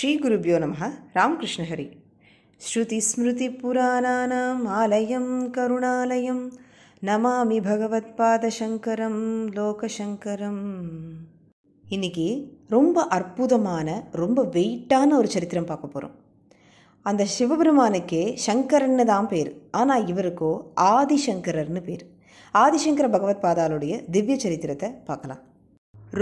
ஸ்ரீ குருபியோ நம ராமகிருஷ்ணஹரி புராணானாம் ஆலயம் கருணாலயம் நமாமி பாதசங்கரம் லோகசங்கரம் இன்னைக்கு ரொம்ப அற்புதமான ரொம்ப வெயிட்டான ஒரு சரித்திரம் பார்க்க போகிறோம் அந்த சிவபெருமானுக்கே சங்கரன்னு தான் பேர் ஆனால் இவருக்கோ ஆதிசங்கரர்னு பேர் ஆதிசங்கர பகவத் பாதாளுடைய திவ்ய சரித்திரத்தை பார்க்கலாம்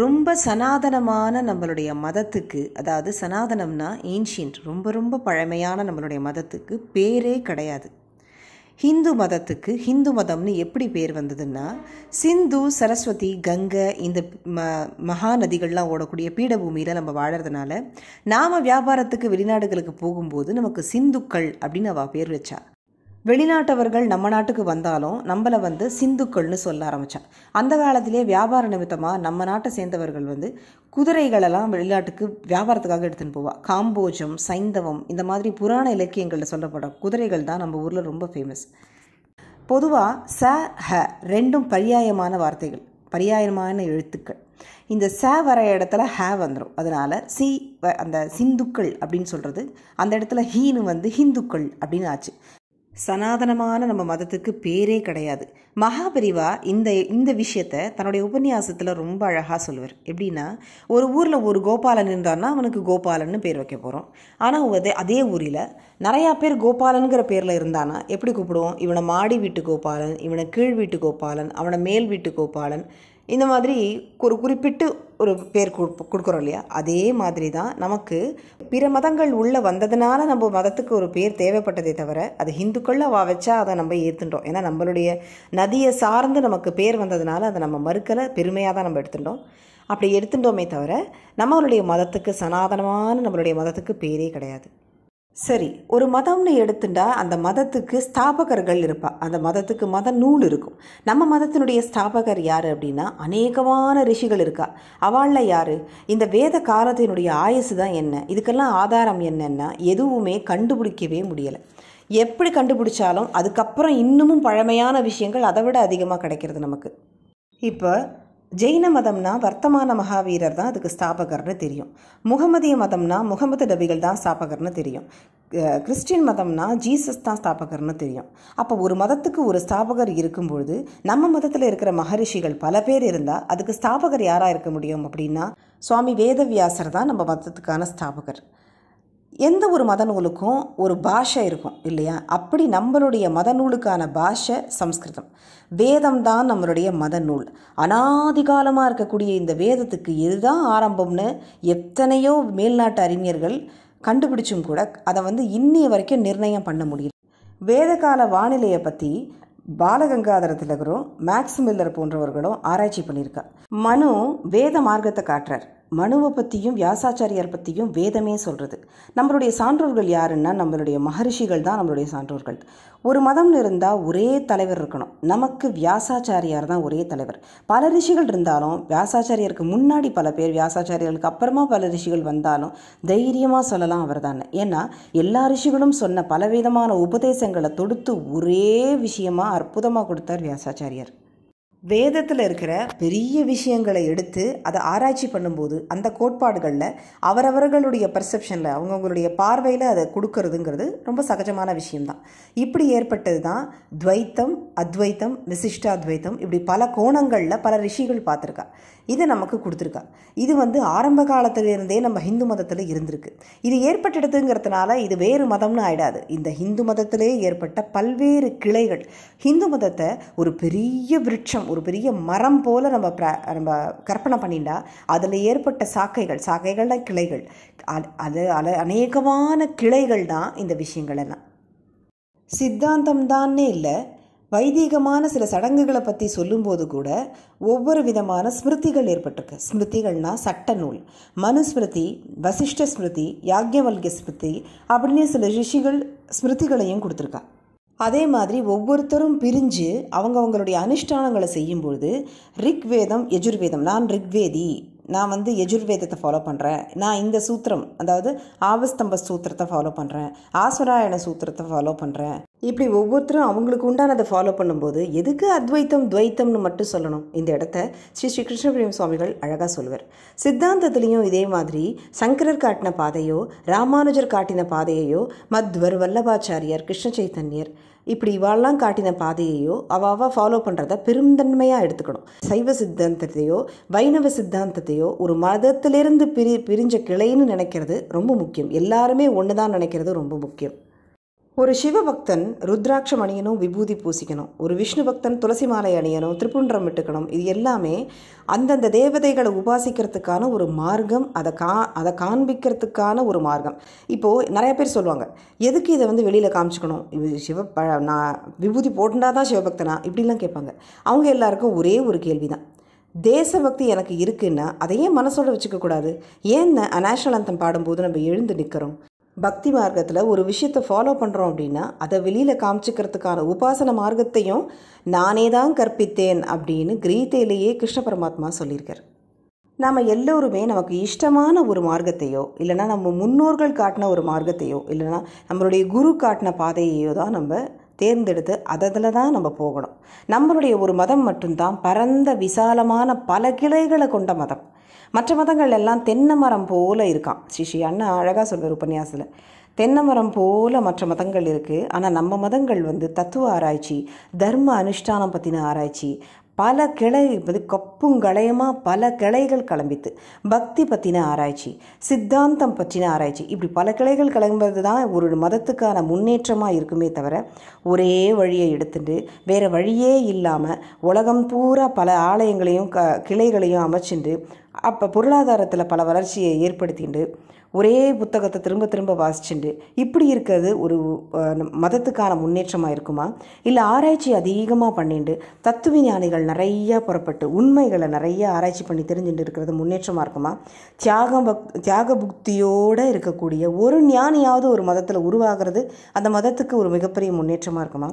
ரொம்ப சனாதனமான நம்மளுடைய மதத்துக்கு அதாவது சனாதனம்னா ஏன்ஷியன்ட் ரொம்ப ரொம்ப பழமையான நம்மளுடைய மதத்துக்கு பேரே கிடையாது ஹிந்து மதத்துக்கு ஹிந்து மதம்னு எப்படி பேர் வந்ததுன்னா சிந்து சரஸ்வதி கங்கை இந்த ம நதிகள்லாம் ஓடக்கூடிய பீடபூமியில் நம்ம வாழறதுனால நாம வியாபாரத்துக்கு வெளிநாடுகளுக்கு போகும்போது நமக்கு சிந்துக்கள் அப்படின்னு அவள் பேர் வச்சா வெளிநாட்டவர்கள் நம்ம நாட்டுக்கு வந்தாலும் நம்மளை வந்து சிந்துக்கள்னு சொல்ல ஆரம்பித்தான் அந்த காலத்திலே வியாபார நிமித்தமாக நம்ம நாட்டை சேர்ந்தவர்கள் வந்து குதிரைகளெல்லாம் வெளிநாட்டுக்கு வியாபாரத்துக்காக எடுத்துன்னு போவா காம்போஜம் சைந்தவம் இந்த மாதிரி புராண இலக்கியங்களில் சொல்லப்படும் குதிரைகள் தான் நம்ம ஊரில் ரொம்ப ஃபேமஸ் பொதுவாக ச ஹ ரெண்டும் பரியாயமான வார்த்தைகள் பரியாயமான எழுத்துக்கள் இந்த ச வர இடத்துல ஹ வந்துடும் அதனால் சி அந்த சிந்துக்கள் அப்படின்னு சொல்கிறது அந்த இடத்துல ஹீனு வந்து ஹிந்துக்கள் அப்படின்னு ஆச்சு சனாதனமான நம்ம மதத்துக்கு பேரே கிடையாது மகாபெரிவா இந்த இந்த விஷயத்த தன்னுடைய உபன்யாசத்தில் ரொம்ப அழகாக சொல்லுவார் எப்படின்னா ஒரு ஊரில் ஒரு கோபாலன் இருந்தான்னா அவனுக்கு கோபாலன்னு பேர் வைக்க போகிறோம் ஆனால் அதே அதே ஊரில் நிறையா பேர் கோபாலனுங்கிற பேரில் இருந்தானா எப்படி கூப்பிடுவோம் இவனை மாடி வீட்டு கோபாலன் இவனை கீழ் வீட்டு கோபாலன் அவனை மேல் வீட்டு கோபாலன் இந்த மாதிரி ஒரு குறிப்பிட்டு ஒரு பேர் கொடுக்குறோம் இல்லையா அதே மாதிரி தான் நமக்கு பிற மதங்கள் உள்ளே வந்ததுனால நம்ம மதத்துக்கு ஒரு பேர் தேவைப்பட்டதே தவிர அது ஹிந்துக்கள் அவள் வச்சா அதை நம்ம ஏற்றுட்டோம் ஏன்னா நம்மளுடைய நதியை சார்ந்து நமக்கு பேர் வந்ததுனால அதை நம்ம மறுக்கலை பெருமையாக தான் நம்ம எடுத்துட்டோம் அப்படி எடுத்துட்டோமே தவிர நம்மளுடைய மதத்துக்கு சனாதனமான நம்மளுடைய மதத்துக்கு பேரே கிடையாது சரி ஒரு மதம்னு எடுத்துட்டா அந்த மதத்துக்கு ஸ்தாபகர்கள் இருப்பா அந்த மதத்துக்கு மத நூல் இருக்கும் நம்ம மதத்தினுடைய ஸ்தாபகர் யார் அப்படின்னா அநேகமான ரிஷிகள் இருக்கா அவள்ல யார் இந்த வேத காலத்தினுடைய ஆயுசு தான் என்ன இதுக்கெல்லாம் ஆதாரம் என்னென்னா எதுவுமே கண்டுபிடிக்கவே முடியலை எப்படி கண்டுபிடிச்சாலும் அதுக்கப்புறம் இன்னமும் பழமையான விஷயங்கள் அதை விட அதிகமாக கிடைக்கிறது நமக்கு இப்போ ஜெயின மதம்னா வர்த்தமான மகாவீரர் தான் அதுக்கு ஸ்தாபகர்னு தெரியும் முகமதிய மதம்னா முகமது நபிகள் தான் ஸ்தாபகர்னு தெரியும் கிறிஸ்டின் மதம்னா ஜீசஸ் தான் ஸ்தாபகர்னு தெரியும் அப்போ ஒரு மதத்துக்கு ஒரு ஸ்தாபகர் இருக்கும்பொழுது நம்ம மதத்தில் இருக்கிற மகரிஷிகள் பல பேர் இருந்தால் அதுக்கு ஸ்தாபகர் யாராக இருக்க முடியும் அப்படின்னா சுவாமி வேதவியாசர் தான் நம்ம மதத்துக்கான ஸ்தாபகர் எந்த ஒரு மத நூலுக்கும் ஒரு பாஷை இருக்கும் இல்லையா அப்படி நம்மளுடைய மத நூலுக்கான பாஷை சம்ஸ்கிருதம் வேதம் தான் நம்மளுடைய மத நூல் அனாதிகாலமாக இருக்கக்கூடிய இந்த வேதத்துக்கு இதுதான் ஆரம்பம்னு எத்தனையோ மேல்நாட்டு அறிஞர்கள் கண்டுபிடிச்சும் கூட அதை வந்து இன்னைய வரைக்கும் நிர்ணயம் பண்ண முடியல வேதகால வானிலையை பற்றி பாலகங்காதர திலகரும் மேக்ஸ் மில்லர் போன்றவர்களும் ஆராய்ச்சி பண்ணியிருக்கார் மனு வேத மார்க்கத்தை காட்டுறார் மனுவை பற்றியும் வியாசாச்சாரியார் பற்றியும் வேதமே சொல்கிறது நம்மளுடைய சான்றோர்கள் யாருன்னா நம்மளுடைய மகரிஷிகள் தான் நம்மளுடைய சான்றோர்கள் ஒரு மதம்னு இருந்தால் ஒரே தலைவர் இருக்கணும் நமக்கு வியாசாச்சாரியார் தான் ஒரே தலைவர் பல ரிஷிகள் இருந்தாலும் வியாசாச்சாரியருக்கு முன்னாடி பல பேர் வியாசாச்சாரியர்களுக்கு அப்புறமா பல ரிஷிகள் வந்தாலும் தைரியமாக சொல்லலாம் அவர் தானே ஏன்னா எல்லா ரிஷிகளும் சொன்ன பலவிதமான உபதேசங்களை தொடுத்து ஒரே விஷயமாக அற்புதமாக கொடுத்தார் வியாசாச்சாரியார் வேதத்தில் இருக்கிற பெரிய விஷயங்களை எடுத்து அதை ஆராய்ச்சி பண்ணும்போது அந்த கோட்பாடுகளில் அவரவர்களுடைய பர்செப்ஷனில் அவங்கவுங்களுடைய பார்வையில் அதை கொடுக்கறதுங்கிறது ரொம்ப சகஜமான விஷயம்தான் இப்படி ஏற்பட்டது தான் துவைத்தம் அத்வைத்தம் விசிஷ்டாத்வைத்தம் இப்படி பல கோணங்களில் பல ரிஷிகள் பார்த்துருக்கா இதை நமக்கு கொடுத்துருக்கா இது வந்து ஆரம்ப காலத்திலிருந்தே நம்ம ஹிந்து மதத்தில் இருந்திருக்கு இது ஏற்பட்டெடுத்துங்கிறதுனால இது வேறு மதம்னு ஆயிடாது இந்த ஹிந்து மதத்திலே ஏற்பட்ட பல்வேறு கிளைகள் ஹிந்து மதத்தை ஒரு பெரிய விருட்சம் ஒரு பெரிய மரம் போல் நம்ம நம்ம கற்பனை பண்ணிட்டா அதில் ஏற்பட்ட சாக்கைகள் சாக்கைகள்னா கிளைகள் அது அது அநேகமான கிளைகள் தான் இந்த விஷயங்கள் எல்லாம் சித்தாந்தம் தானே இல்லை வைதீகமான சில சடங்குகளை பற்றி சொல்லும்போது கூட ஒவ்வொரு விதமான ஸ்மிருதிகள் ஏற்பட்டிருக்கு ஸ்மிருதிகள்னா சட்ட நூல் மனுஸ்மிருதி வசிஷ்ட ஸ்மிருதி யாக்ஞவல்ய ஸ்மிருதி அப்படின்னு சில ரிஷிகள் ஸ்மிருதிகளையும் கொடுத்துருக்கா அதே மாதிரி ஒவ்வொருத்தரும் பிரிஞ்சு அவங்கவுங்களுடைய அனுஷ்டானங்களை செய்யும்பொழுது ரிக்வேதம் எஜுர்வேதம் நான் ரிக்வேதி நான் வந்து எஜுர்வேதத்தை ஃபாலோ பண்ணுறேன் நான் இந்த சூத்திரம் அதாவது ஆவஸ்தம்ப சூத்திரத்தை ஃபாலோ பண்ணுறேன் ஆசுராயண சூத்திரத்தை ஃபாலோ பண்ணுறேன் இப்படி ஒவ்வொருத்தரும் அவங்களுக்கு உண்டானதை ஃபாலோ பண்ணும்போது எதுக்கு அத்வைத்தம் துவைத்தம்னு மட்டும் சொல்லணும் இந்த இடத்த ஸ்ரீ ஸ்ரீ கிருஷ்ணபிரியம் சுவாமிகள் அழகாக சொல்வர் சித்தாந்தத்துலேயும் இதே மாதிரி சங்கரர் காட்டின பாதையோ ராமானுஜர் காட்டின பாதையையோ மத்வர் வல்லபாச்சாரியர் கிருஷ்ண சைத்தன்யர் இப்படி இவாளெல்லாம் காட்டின பாதையையோ அவாவ ஃபாலோ பண்ணுறத பெருந்தன்மையாக எடுத்துக்கணும் சைவ சித்தாந்தத்தையோ வைணவ சித்தாந்தத்தையோ ஒரு மதத்திலிருந்து பிரி பிரிஞ்ச கிளைன்னு நினைக்கிறது ரொம்ப முக்கியம் எல்லாருமே ஒன்று தான் நினைக்கிறது ரொம்ப முக்கியம் ஒரு சிவபக்தன் ருத்ராட்சம் அணியணும் விபூதி பூசிக்கணும் ஒரு விஷ்ணு பக்தன் துளசி மாலை அணியணும் திருப்புன்றம் விட்டுக்கணும் இது எல்லாமே அந்தந்த தேவதைகளை உபாசிக்கிறதுக்கான ஒரு மார்க்கம் அதை கா அதை காண்பிக்கிறதுக்கான ஒரு மார்க்கம் இப்போது நிறைய பேர் சொல்லுவாங்க எதுக்கு இதை வந்து வெளியில் காமிச்சிக்கணும் இது சிவ நான் விபூதி போட்டுண்டா தான் சிவபக்தனா இப்படிலாம் கேட்பாங்க அவங்க எல்லாருக்கும் ஒரே ஒரு கேள்வி தான் தேசபக்தி எனக்கு இருக்குன்னா அதை ஏன் மனசோட வச்சுக்கக்கூடாது ஏன் நேஷனல் அந்தம் பாடும்போது நம்ம எழுந்து நிற்கிறோம் பக்தி மார்க்கத்தில் ஒரு விஷயத்தை ஃபாலோ பண்ணுறோம் அப்படின்னா அதை வெளியில் காமிச்சிக்கிறதுக்கான உபாசன மார்க்கத்தையும் நானே தான் கற்பித்தேன் அப்படின்னு கிரீத்தையிலேயே கிருஷ்ண பரமாத்மா சொல்லியிருக்கார் நாம் எல்லோருமே நமக்கு இஷ்டமான ஒரு மார்க்கத்தையோ இல்லைனா நம்ம முன்னோர்கள் காட்டின ஒரு மார்க்கத்தையோ இல்லைனா நம்மளுடைய குரு காட்டின பாதையையோ தான் நம்ம தேர்ந்தெடுத்து அதில் தான் நம்ம போகணும் நம்மளுடைய ஒரு மதம் மட்டும்தான் பரந்த விசாலமான பல கிளைகளை கொண்ட மதம் மற்ற மதங்கள் எல்லாம் தென்னை மரம் போல் இருக்கான் ஸ்ரீ அண்ணா அழகாக சொல்வார் உபன்யாசில் தென்னை மரம் போல் மற்ற மதங்கள் இருக்குது ஆனால் நம்ம மதங்கள் வந்து தத்துவ ஆராய்ச்சி தர்ம அனுஷ்டானம் பற்றின ஆராய்ச்சி பல கிளை கப்பும் கப்புங்களையமாக பல கிளைகள் கிளம்பித்து பக்தி பற்றின ஆராய்ச்சி சித்தாந்தம் பற்றின ஆராய்ச்சி இப்படி பல கிளைகள் கிளம்புறது தான் ஒரு மதத்துக்கான முன்னேற்றமாக இருக்குமே தவிர ஒரே வழியை எடுத்துட்டு வேறு வழியே இல்லாமல் உலகம் பூரா பல ஆலயங்களையும் க கிளைகளையும் அமைச்சுட்டு அப்போ பொருளாதாரத்தில் பல வளர்ச்சியை ஏற்படுத்திண்டு ஒரே புத்தகத்தை திரும்ப திரும்ப வாசிச்சுண்டு இப்படி இருக்கிறது ஒரு மதத்துக்கான முன்னேற்றமாக இருக்குமா இல்லை ஆராய்ச்சி அதிகமாக பண்ணிண்டு தத்துவ ஞானிகள் நிறையா புறப்பட்டு உண்மைகளை நிறைய ஆராய்ச்சி பண்ணி தெரிஞ்சுட்டு இருக்கிறது முன்னேற்றமாக இருக்குமா தியாகம் பக் தியாக புக்தியோடு இருக்கக்கூடிய ஒரு ஞானியாவது ஒரு மதத்தில் உருவாகிறது அந்த மதத்துக்கு ஒரு மிகப்பெரிய முன்னேற்றமாக இருக்குமா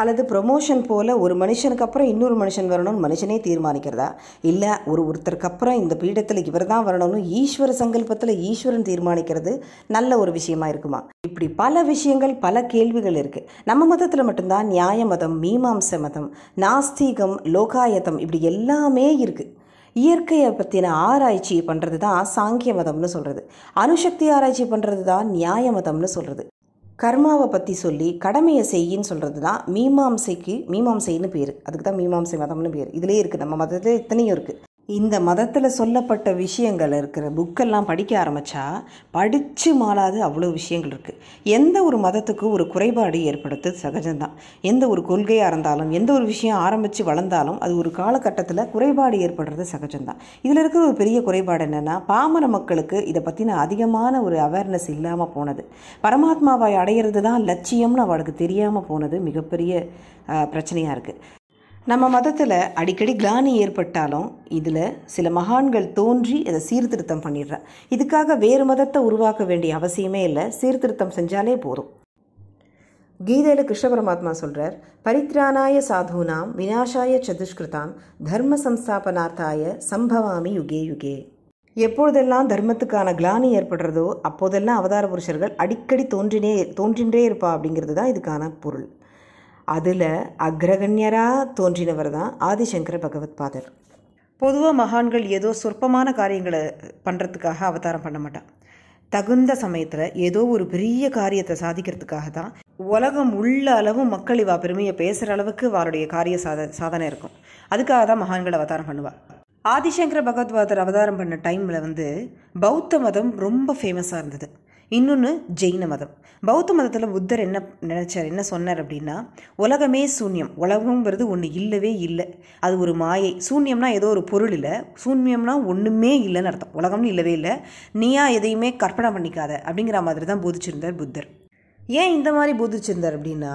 அல்லது ப்ரொமோஷன் போல் ஒரு மனுஷனுக்கு அப்புறம் இன்னொரு மனுஷன் வரணும்னு மனுஷனே தீர்மானிக்கிறதா இல்லை ஒரு ஒருத்தருக்கு அப்புறம் இந்த பீடத்தில் இவர் தான் வரணும்னு ஈஸ்வர சங்கல்பத்தில் ஈஸ்வரன் தீர்மானிக்கிறது நல்ல ஒரு விஷயமா இருக்குமா இப்படி பல விஷயங்கள் பல கேள்விகள் இருக்குது நம்ம மதத்தில் மட்டும்தான் நியாய மதம் மீமாம்ச மதம் நாஸ்தீகம் லோகாயத்தம் இப்படி எல்லாமே இருக்குது இயற்கையை பற்றின ஆராய்ச்சி பண்ணுறது தான் சாங்கிய மதம்னு சொல்கிறது அணுசக்தி ஆராய்ச்சி பண்ணுறது தான் நியாய மதம்னு சொல்கிறது கர்மாவை பற்றி சொல்லி கடமையை செய்யின்னு சொல்கிறது தான் மீமாம்சைக்கு மீமாம்சைன்னு பேர் அதுக்கு தான் மீமாம்சை மதம்னு பேர் இதிலே இருக்குது நம்ம மதத்தில் இத்தனையும் இருக்குது இந்த மதத்தில் சொல்லப்பட்ட விஷயங்கள் இருக்கிற புக்கெல்லாம் படிக்க ஆரம்பித்தா படித்து மாறாது அவ்வளோ விஷயங்கள் இருக்குது எந்த ஒரு மதத்துக்கும் ஒரு குறைபாடு ஏற்படுத்து சகஜம்தான் எந்த ஒரு கொள்கையாக இருந்தாலும் எந்த ஒரு விஷயம் ஆரம்பித்து வளர்ந்தாலும் அது ஒரு காலகட்டத்தில் குறைபாடு ஏற்படுறது சகஜம்தான் இதில் இருக்கிற ஒரு பெரிய குறைபாடு என்னென்னா பாமர மக்களுக்கு இதை பற்றின அதிகமான ஒரு அவேர்னஸ் இல்லாமல் போனது பரமாத்மாவை அடையிறது தான் லட்சியம்னு அவளுக்கு தெரியாமல் போனது மிகப்பெரிய பிரச்சனையாக இருக்குது நம்ம மதத்தில் அடிக்கடி கிளானி ஏற்பட்டாலும் இதில் சில மகான்கள் தோன்றி அதை சீர்திருத்தம் பண்ணிடுறா இதுக்காக வேறு மதத்தை உருவாக்க வேண்டிய அவசியமே இல்லை சீர்திருத்தம் செஞ்சாலே போதும் கீதையில் கிருஷ்ண பரமாத்மா சொல்கிறார் பரித்ரானாய சாதுனாம் வினாஷாய சதுஷ்கிருதாம் தர்ம சம்ஸ்தாபனார்த்தாய சம்பவாமி யுகே யுகே எப்பொழுதெல்லாம் தர்மத்துக்கான கிளானி ஏற்படுறதோ அப்போதெல்லாம் அவதார புருஷர்கள் அடிக்கடி தோன்றினே தோன்றின்றே இருப்பா அப்படிங்கிறது தான் இதுக்கான பொருள் அதில் அக்ரகண்யராக தோன்றினவர் தான் ஆதிசங்கர பகவத் பாதர் பொதுவாக மகான்கள் ஏதோ சொற்பமான காரியங்களை பண்ணுறதுக்காக அவதாரம் பண்ண மாட்டான் தகுந்த சமயத்தில் ஏதோ ஒரு பெரிய காரியத்தை சாதிக்கிறதுக்காக தான் உலகம் உள்ள அளவு மக்கள் இவா பெருமையை பேசுகிற அளவுக்கு அவருடைய காரிய சாத சாதனை இருக்கும் அதுக்காக தான் மகான்கள் அவதாரம் பண்ணுவாள் ஆதிசங்கர பாதர் அவதாரம் பண்ண டைமில் வந்து பௌத்த மதம் ரொம்ப ஃபேமஸாக இருந்தது இன்னொன்று ஜெயின மதம் பௌத்த மதத்தில் புத்தர் என்ன நினச்சார் என்ன சொன்னார் அப்படின்னா உலகமே சூன்யம் உலகங்கிறது ஒன்று இல்லவே இல்லை அது ஒரு மாயை சூன்யம்னா ஏதோ ஒரு பொருள் இல்லை சூன்யம்னா ஒன்றுமே இல்லைன்னு அர்த்தம் உலகம்னு இல்லவே இல்லை நீயா எதையுமே கற்பனை பண்ணிக்காத அப்படிங்கிற மாதிரி தான் போதிச்சிருந்தார் புத்தர் ஏன் இந்த மாதிரி போதிச்சிருந்தார் அப்படின்னா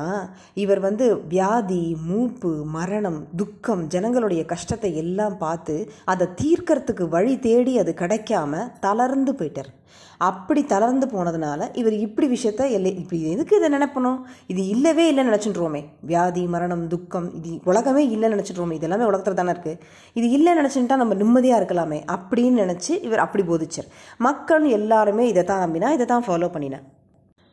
இவர் வந்து வியாதி மூப்பு மரணம் துக்கம் ஜனங்களுடைய கஷ்டத்தை எல்லாம் பார்த்து அதை தீர்க்கறதுக்கு வழி தேடி அது கிடைக்காம தளர்ந்து போயிட்டார் அப்படி தளர்ந்து போனதுனால இவர் இப்படி விஷயத்த எல்லை இப்படி எதுக்கு இதை நினைப்பணும் இது இல்லவே இல்லைன்னு நினச்சிட்டுருவோமே வியாதி மரணம் துக்கம் இது உலகமே இல்லைன்னு நினச்சிட்டுருவோமே இது எல்லாமே உலகத்தில் தானே இருக்குது இது இல்லைன்னு நினச்சிட்டா நம்ம நிம்மதியாக இருக்கலாமே அப்படின்னு நினச்சி இவர் அப்படி போதிச்சார் மக்கள் எல்லாருமே இதை தான் நம்பினா இதை தான் ஃபாலோ பண்ணினேன்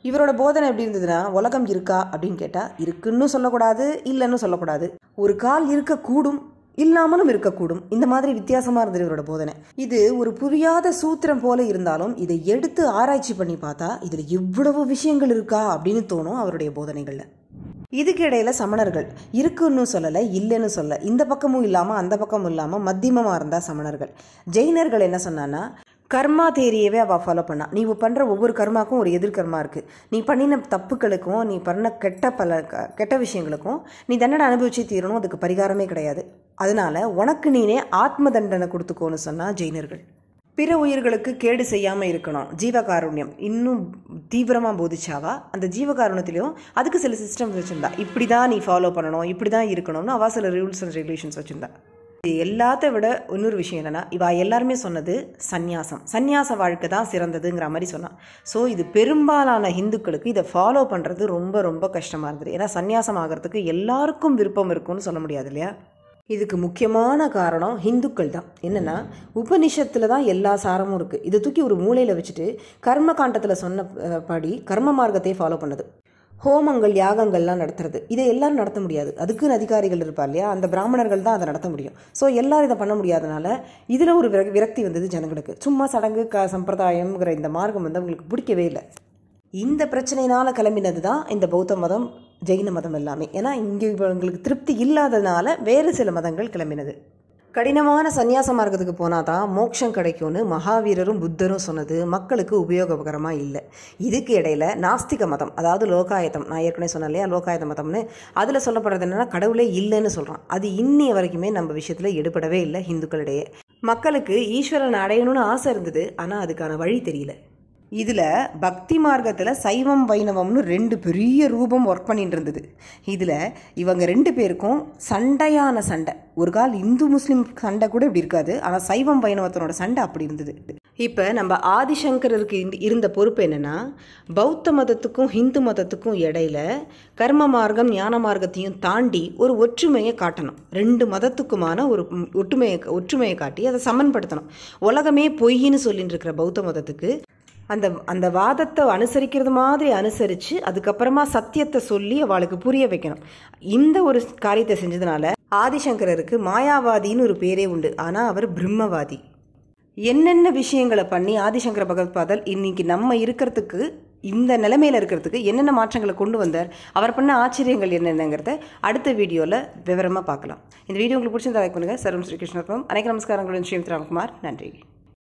இவரோட போதனை எப்படி இருந்ததுன்னா உலகம் இருக்கா அப்படின்னு கேட்டால் இருக்குன்னு சொல்லக்கூடாது இல்லைன்னு சொல்லக்கூடாது ஒரு கால் இருக்கக்கூடும் இல்லாமலும் இருக்கக்கூடும் இந்த மாதிரி வித்தியாசமாக இருந்தது இவரோட போதனை இது ஒரு புரியாத சூத்திரம் போல இருந்தாலும் இதை எடுத்து ஆராய்ச்சி பண்ணி பார்த்தா இதில் இவ்வளவு விஷயங்கள் இருக்கா அப்படின்னு தோணும் அவருடைய போதனைகளில் இதுக்கு இடையில சமணர்கள் இருக்குன்னு சொல்லலை இல்லைன்னு சொல்ல இந்த பக்கமும் இல்லாமல் அந்த பக்கமும் இல்லாமல் மத்தியமமாக இருந்தால் சமணர்கள் ஜெயினர்கள் என்ன சொன்னான்னா கர்மா தேரியவே அவள் ஃபாலோ பண்ணா நீ பண்ணுற ஒவ்வொரு கர்மாக்கும் ஒரு எதிர்கர்மா இருக்குது நீ பண்ணின தப்புகளுக்கும் நீ பண்ண கெட்ட பல கெட்ட விஷயங்களுக்கும் நீ தண்டனை அனுபவிச்சு தீரணும் அதுக்கு பரிகாரமே கிடையாது அதனால் உனக்கு நீனே ஆத்ம தண்டனை கொடுத்துக்கோன்னு சொன்னால் ஜெயினர்கள் பிற உயிர்களுக்கு கேடு செய்யாமல் இருக்கணும் ஜீவகாருண்யம் இன்னும் தீவிரமாக போதிச்சாவா அந்த ஜீவகாருண்யத்துலேயும் அதுக்கு சில சிஸ்டம் வச்சுருந்தா இப்படி தான் நீ ஃபாலோ பண்ணணும் இப்படி தான் இருக்கணும்னு அவள் சில ரூல்ஸ் அண்ட் ரெகுலேஷன்ஸ் வச்சுருந்தா இது எல்லாத்த விட இன்னொரு விஷயம் என்னென்னா இவா எல்லாருமே சொன்னது சந்நியாசம் சந்நியாச வாழ்க்கை தான் சிறந்ததுங்கிற மாதிரி சொன்னான் ஸோ இது பெரும்பாலான ஹிந்துக்களுக்கு இதை ஃபாலோ பண்ணுறது ரொம்ப ரொம்ப கஷ்டமாக இருந்தது ஏன்னா சந்நியாசம் ஆகிறதுக்கு எல்லாருக்கும் விருப்பம் இருக்கும்னு சொல்ல முடியாது இல்லையா இதுக்கு முக்கியமான காரணம் ஹிந்துக்கள் தான் என்னென்னா உபநிஷத்தில் தான் எல்லா சாரமும் இருக்குது இதை தூக்கி ஒரு மூலையில் வச்சுட்டு கர்ம காண்டத்தில் சொன்ன படி கர்ம மார்க்கத்தையே ஃபாலோ பண்ணது ஹோமங்கள் யாகங்கள்லாம் நடத்துறது இதை எல்லாரும் நடத்த முடியாது அதுக்குன்னு அதிகாரிகள் இருப்பார் இல்லையா அந்த பிராமணர்கள் தான் அதை நடத்த முடியும் ஸோ எல்லாரும் இதை பண்ண முடியாதனால இதில் ஒரு விரக்தி வந்தது ஜனங்களுக்கு சும்மா சடங்கு க சம்பிரதாயம்ங்கிற இந்த மார்க்கம் வந்து அவங்களுக்கு பிடிக்கவே இல்லை இந்த பிரச்சனையினால் கிளம்பினது தான் இந்த பௌத்த மதம் ஜெயின மதம் எல்லாமே ஏன்னா இங்கே இவங்களுக்கு திருப்தி இல்லாததுனால வேறு சில மதங்கள் கிளம்பினது கடினமான சந்நியாச மார்க்கத்துக்கு போனால் தான் மோட்சம் கிடைக்கும்னு மகாவீரரும் புத்தரும் சொன்னது மக்களுக்கு உபயோககரமாக இல்லை இதுக்கு இடையில் நாஸ்திக மதம் அதாவது லோகாயத்தம் நான் ஏற்கனவே சொன்னேன் இல்லையா லோகாயத்த மதம்னு அதில் சொல்லப்படுறது என்னென்னா கடவுளே இல்லைன்னு சொல்கிறான் அது இன்னி வரைக்குமே நம்ம விஷயத்தில் எடுபடவே இல்லை இந்துக்களிடையே மக்களுக்கு ஈஸ்வரன் அடையணும்னு ஆசை இருந்தது ஆனால் அதுக்கான வழி தெரியல இதில் பக்தி மார்க்கத்தில் சைவம் வைணவம்னு ரெண்டு பெரிய ரூபம் ஒர்க் பண்ணிட்டு இருந்தது இதில் இவங்க ரெண்டு பேருக்கும் சண்டையான சண்டை ஒரு கால் இந்து முஸ்லீம் சண்டை கூட இப்படி இருக்காது ஆனால் சைவம் வைணவத்தினோட சண்டை அப்படி இருந்தது இப்போ நம்ம ஆதிசங்கரருக்கு இருந்த பொறுப்பு என்னென்னா பௌத்த மதத்துக்கும் ஹிந்து மதத்துக்கும் இடையில கர்ம மார்க்கம் ஞான மார்க்கத்தையும் தாண்டி ஒரு ஒற்றுமையை காட்டணும் ரெண்டு மதத்துக்குமான ஒரு ஒற்றுமையை ஒற்றுமையை காட்டி அதை சமன்படுத்தணும் உலகமே பொய்யின்னு சொல்லிட்டு இருக்கிற பௌத்த மதத்துக்கு அந்த அந்த வாதத்தை அனுசரிக்கிறது மாதிரி அனுசரித்து அதுக்கப்புறமா சத்தியத்தை சொல்லி அவளுக்கு புரிய வைக்கணும் இந்த ஒரு காரியத்தை செஞ்சதுனால ஆதிசங்கரருக்கு மாயாவாதின்னு ஒரு பேரே உண்டு ஆனால் அவர் பிரம்மவாதி என்னென்ன விஷயங்களை பண்ணி ஆதிசங்கர பாதல் இன்னைக்கு நம்ம இருக்கிறதுக்கு இந்த நிலைமையில் இருக்கிறதுக்கு என்னென்ன மாற்றங்களை கொண்டு வந்தார் அவர் பண்ண ஆச்சரியங்கள் என்னென்னங்கிறத அடுத்த வீடியோவில் விவரமாக பார்க்கலாம் இந்த வீடியோ உங்களுக்கு பிடிச்சிருந்தா லைக் பண்ணுங்கள் சர்வம் ஸ்ரீ கிருஷ்ணபுரம் அனைக்கு நமஸ்காரங்களுடன் ஸ்ரீமித் ராம்குமார் நன்றி